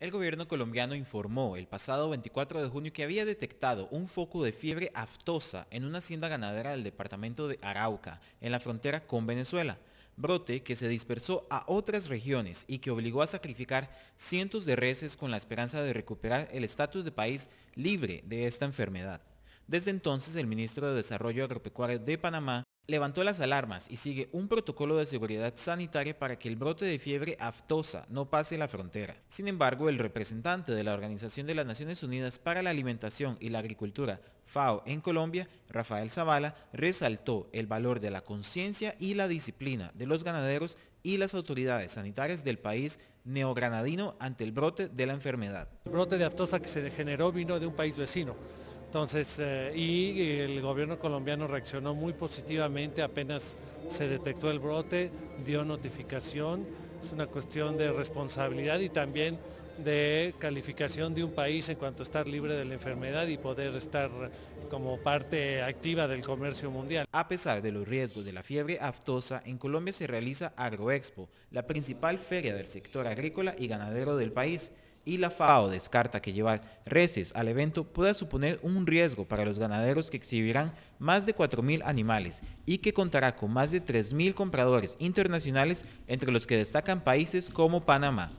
El gobierno colombiano informó el pasado 24 de junio que había detectado un foco de fiebre aftosa en una hacienda ganadera del departamento de Arauca, en la frontera con Venezuela, brote que se dispersó a otras regiones y que obligó a sacrificar cientos de reses con la esperanza de recuperar el estatus de país libre de esta enfermedad. Desde entonces, el ministro de Desarrollo Agropecuario de Panamá levantó las alarmas y sigue un protocolo de seguridad sanitaria para que el brote de fiebre aftosa no pase la frontera. Sin embargo, el representante de la Organización de las Naciones Unidas para la Alimentación y la Agricultura, FAO, en Colombia, Rafael Zavala, resaltó el valor de la conciencia y la disciplina de los ganaderos y las autoridades sanitarias del país neogranadino ante el brote de la enfermedad. El brote de aftosa que se generó vino de un país vecino entonces, eh, y el gobierno colombiano reaccionó muy positivamente, apenas se detectó el brote, dio notificación, es una cuestión de responsabilidad y también de calificación de un país en cuanto a estar libre de la enfermedad y poder estar como parte activa del comercio mundial. A pesar de los riesgos de la fiebre aftosa, en Colombia se realiza Agroexpo, la principal feria del sector agrícola y ganadero del país y la FAO descarta que llevar reses al evento pueda suponer un riesgo para los ganaderos que exhibirán más de 4.000 animales y que contará con más de 3.000 compradores internacionales entre los que destacan países como Panamá.